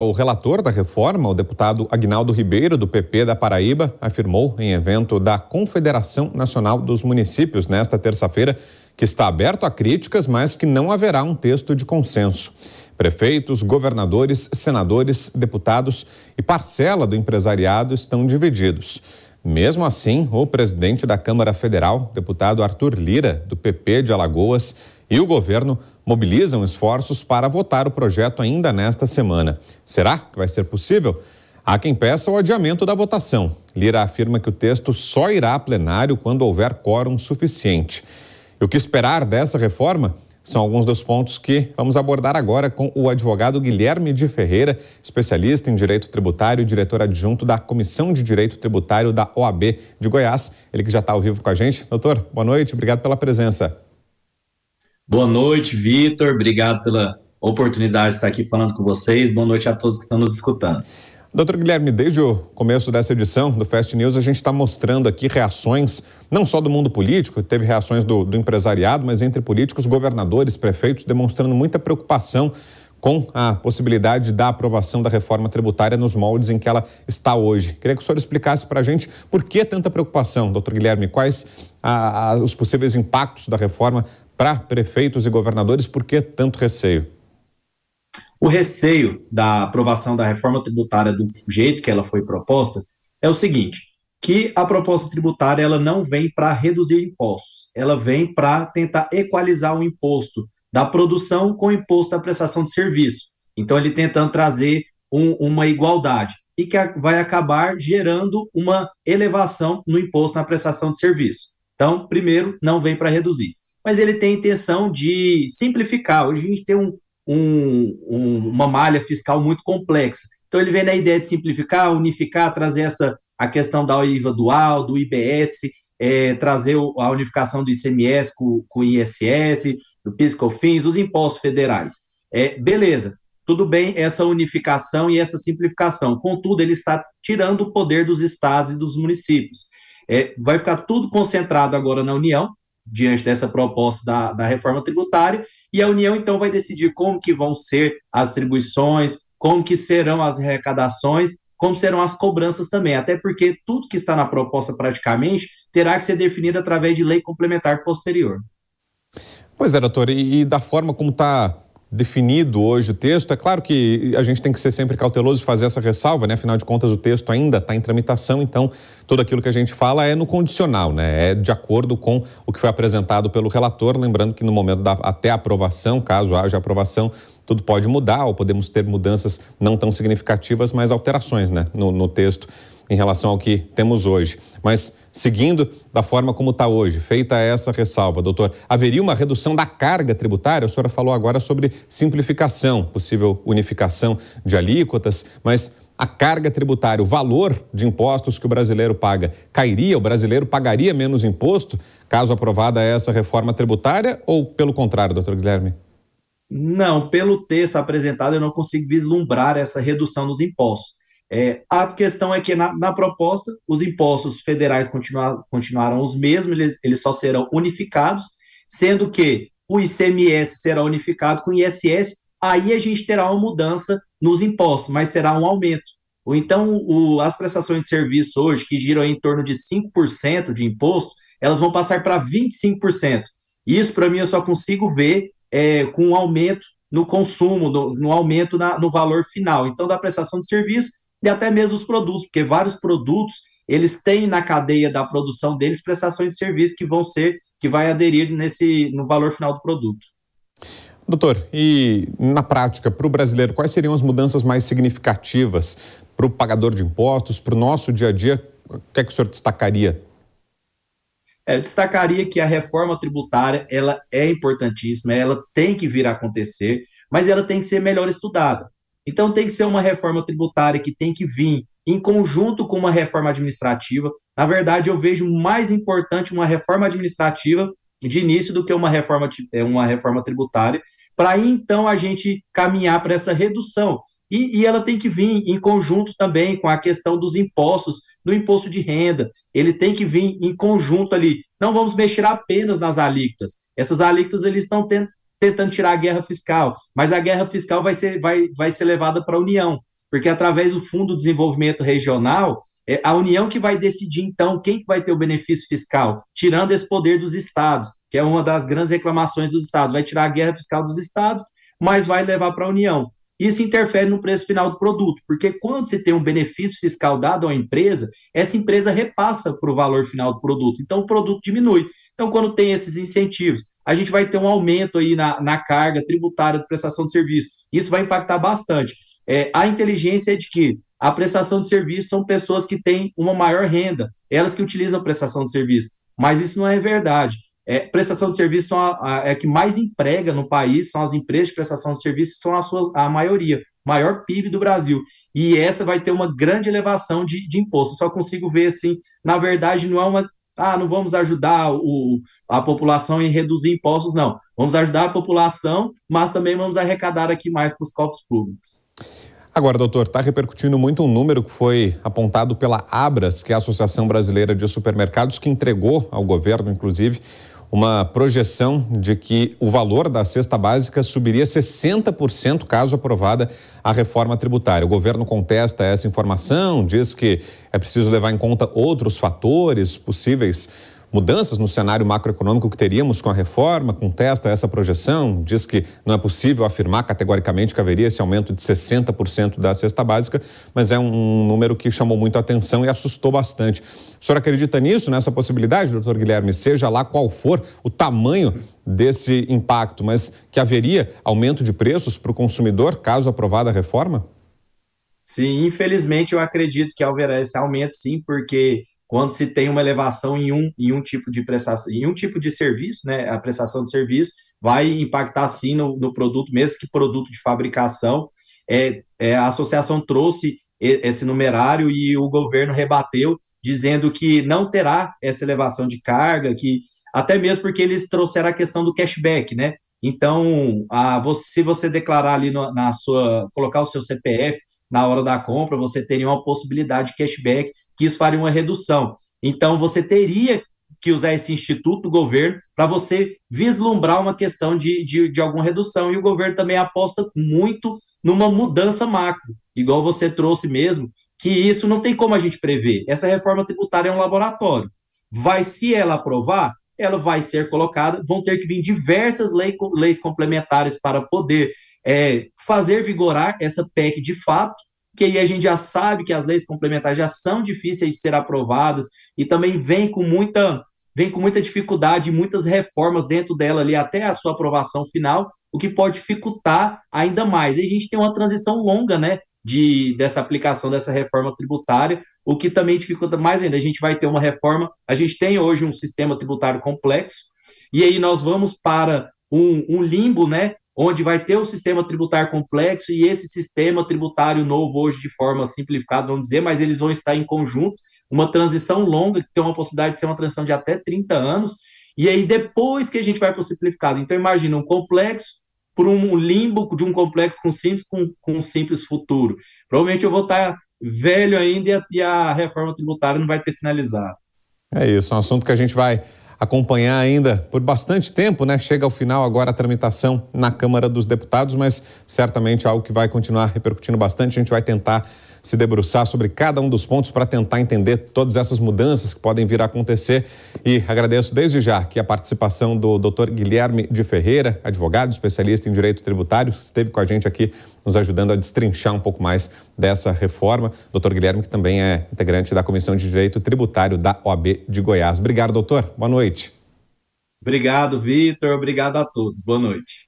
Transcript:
O relator da reforma, o deputado Agnaldo Ribeiro, do PP da Paraíba, afirmou em evento da Confederação Nacional dos Municípios nesta terça-feira que está aberto a críticas, mas que não haverá um texto de consenso. Prefeitos, governadores, senadores, deputados e parcela do empresariado estão divididos. Mesmo assim, o presidente da Câmara Federal, deputado Arthur Lira, do PP de Alagoas, e o governo mobilizam esforços para votar o projeto ainda nesta semana. Será que vai ser possível? Há quem peça o adiamento da votação. Lira afirma que o texto só irá a plenário quando houver quórum suficiente. E o que esperar dessa reforma? São alguns dos pontos que vamos abordar agora com o advogado Guilherme de Ferreira, especialista em direito tributário e diretor adjunto da Comissão de Direito Tributário da OAB de Goiás. Ele que já está ao vivo com a gente. Doutor, boa noite, obrigado pela presença. Boa noite, Vitor. Obrigado pela oportunidade de estar aqui falando com vocês. Boa noite a todos que estão nos escutando. Doutor Guilherme, desde o começo dessa edição do Fast News, a gente está mostrando aqui reações, não só do mundo político, teve reações do, do empresariado, mas entre políticos, governadores, prefeitos, demonstrando muita preocupação com a possibilidade da aprovação da reforma tributária nos moldes em que ela está hoje. Queria que o senhor explicasse para a gente por que tanta preocupação, doutor Guilherme, quais a, a, os possíveis impactos da reforma para prefeitos e governadores. Por que tanto receio? O receio da aprovação da reforma tributária do jeito que ela foi proposta é o seguinte: que a proposta tributária ela não vem para reduzir impostos, ela vem para tentar equalizar o imposto da produção com o imposto da prestação de serviço. Então, ele tentando trazer um, uma igualdade e que vai acabar gerando uma elevação no imposto na prestação de serviço. Então, primeiro, não vem para reduzir mas ele tem a intenção de simplificar. Hoje a gente tem um, um, uma malha fiscal muito complexa. Então ele vem na ideia de simplificar, unificar, trazer essa a questão da IVA dual, do IBS, é, trazer a unificação do ICMS com, com o ISS, do PIS/COFINS, dos impostos federais. É, beleza, tudo bem essa unificação e essa simplificação. Contudo, ele está tirando o poder dos estados e dos municípios. É, vai ficar tudo concentrado agora na União, diante dessa proposta da, da reforma tributária, e a União, então, vai decidir como que vão ser as atribuições, como que serão as arrecadações, como serão as cobranças também, até porque tudo que está na proposta praticamente terá que ser definido através de lei complementar posterior. Pois é, doutor, e, e da forma como está definido hoje o texto. É claro que a gente tem que ser sempre cauteloso e fazer essa ressalva, né? Afinal de contas, o texto ainda está em tramitação, então tudo aquilo que a gente fala é no condicional, né? É de acordo com o que foi apresentado pelo relator. Lembrando que no momento da até aprovação, caso haja aprovação, tudo pode mudar, ou podemos ter mudanças não tão significativas, mas alterações né? no, no texto em relação ao que temos hoje. Mas seguindo da forma como está hoje. Feita essa ressalva, doutor, haveria uma redução da carga tributária? A senhora falou agora sobre simplificação, possível unificação de alíquotas, mas a carga tributária, o valor de impostos que o brasileiro paga, cairia? O brasileiro pagaria menos imposto caso aprovada essa reforma tributária? Ou pelo contrário, doutor Guilherme? Não, pelo texto apresentado, eu não consigo vislumbrar essa redução nos impostos. É, a questão é que na, na, proposta os impostos federais continuar, continuaram os mesmos, eles, eles só serão unificados, sendo que o ICMS será unificado com o ISS, aí a gente terá uma mudança nos impostos, mas terá um aumento. Ou então, o, as prestações de serviço hoje, que giram em torno de 5% de imposto, elas vão passar para 25%. Isso, para mim, eu só consigo ver é, com um aumento no consumo, no, no aumento na, no valor final. Então, da prestação de serviço, e até mesmo os produtos, porque vários produtos eles têm na cadeia da produção deles prestações de serviço que vão ser que vai aderir nesse no valor final do produto. Doutor, e na prática, para o brasileiro, quais seriam as mudanças mais significativas para o pagador de impostos, para o nosso dia a dia? O que é que o senhor destacaria? É, eu destacaria que a reforma tributária ela é importantíssima, ela tem que vir a acontecer, mas ela tem que ser melhor estudada. Então tem que ser uma reforma tributária que tem que vir em conjunto com uma reforma administrativa. Na verdade, eu vejo mais importante uma reforma administrativa de início do que uma reforma, é, uma reforma tributária, para então a gente caminhar para essa redução. E, e, ela tem que vir em conjunto também com a questão dos impostos, do imposto de renda. Ele tem que vir em conjunto ali. Não vamos mexer apenas nas alíquotas. Essas alíquotas eles estão tentando tirar a guerra fiscal, mas a guerra fiscal vai ser, vai, vai ser levada para a União, porque através do Fundo de Desenvolvimento Regional, é a União que vai decidir, então, quem vai ter o benefício fiscal, tirando esse poder dos estados, que é uma das grandes reclamações dos estados. Vai tirar a guerra fiscal dos estados, mas vai levar para a União. Isso interfere no preço final do produto, porque quando se tem um benefício fiscal dado à empresa, essa empresa repassa para o valor final do produto, então o produto diminui. Então, quando tem esses incentivos, a gente vai ter um aumento aí na, na carga tributária de prestação de serviço. Isso vai impactar bastante. É, a inteligência é de que a prestação de serviço são pessoas que têm uma maior renda, elas que utilizam a prestação de serviço. Mas isso não é verdade. É, prestação de serviço são a, a, é que mais emprega no país, são as empresas de prestação de serviço, são a, sua, a maioria, maior PIB do Brasil. E essa vai ter uma grande elevação de, de imposto. só consigo ver assim, na verdade, não é uma ah, não vamos ajudar o, a população em reduzir impostos, não. Vamos ajudar a população, mas também vamos arrecadar aqui mais para os cofres públicos. Agora, doutor, está repercutindo muito um número que foi apontado pela Abras, que é a Associação Brasileira de Supermercados, que entregou ao governo, inclusive, uma projeção de que o valor da cesta básica subiria 60% caso aprovada a reforma tributária. O governo contesta essa informação, diz que é preciso levar em conta outros fatores possíveis mudanças no cenário macroeconômico que teríamos com a reforma, contesta essa projeção, diz que não é possível afirmar categoricamente que haveria esse aumento de 60% da cesta básica, mas é um número que chamou muito a atenção e assustou bastante. O senhor acredita nisso, nessa possibilidade, doutor Guilherme, seja lá qual for o tamanho desse impacto, mas que haveria aumento de preços para o consumidor caso aprovada a reforma? Sim, infelizmente eu acredito que haverá esse aumento, sim, porque quando se tem uma elevação em um, em um tipo de prestação, em um tipo de serviço, né, a prestação de serviço vai impactar sim no, no produto, mesmo que produto de fabricação. É, é, a associação trouxe esse numerário e o governo rebateu, dizendo que não terá essa elevação de carga, que até mesmo porque eles trouxeram a questão do cashback, né? Então, a, você, se você declarar ali no, na sua, colocar o seu CPF na hora da compra, você teria uma possibilidade de cashback que isso faria uma redução. Então, você teria que usar esse instituto do governo para você vislumbrar uma questão de, de, de alguma redução. E o governo também aposta muito numa mudança macro, igual você trouxe mesmo, que isso não tem como a gente prever. Essa reforma tributária é um laboratório. Vai, se ela aprovar, ela vai ser colocada, vão ter que vir diversas lei, leis complementares para poder é, fazer vigorar essa PEC de fato, que aí a gente já sabe que as leis complementares já são difíceis de ser aprovadas e também vem com muita vem com muita dificuldade, muitas reformas dentro dela ali até a sua aprovação final, o que pode dificultar ainda mais. E a gente tem uma transição longa, né, de dessa aplicação dessa reforma tributária, o que também dificulta mais ainda. A gente vai ter uma reforma, a gente tem hoje um sistema tributário complexo, e aí nós vamos para um, um limbo, né, onde vai ter um sistema tributário complexo e esse sistema tributário novo, hoje de forma simplificada, vamos dizer, mas eles vão estar em conjunto, uma transição longa, que tem uma possibilidade de ser uma transição de até 30 anos, e aí depois que a gente vai para o simplificado. Então, imagina um complexo por um limbo de um complexo com simples com, com simples futuro. Provavelmente eu vou estar velho ainda e a, e a reforma tributária não vai ter finalizado. É isso, é um assunto que a gente vai acompanhar ainda por bastante tempo, né? Chega ao final agora a tramitação na Câmara dos Deputados, mas certamente algo que vai continuar repercutindo bastante. A gente vai tentar se debruçar sobre cada um dos pontos para tentar entender todas essas mudanças que podem vir a acontecer. E agradeço desde já que a participação do Dr. Guilherme de Ferreira, advogado especialista em direito tributário, esteve com a gente aqui nos ajudando a destrinchar um pouco mais dessa reforma. Dr. Guilherme, que também é integrante da Comissão de Direito Tributário da OAB de Goiás. Obrigado, doutor. Boa noite noite. Obrigado, Vitor. Obrigado a todos. Boa noite.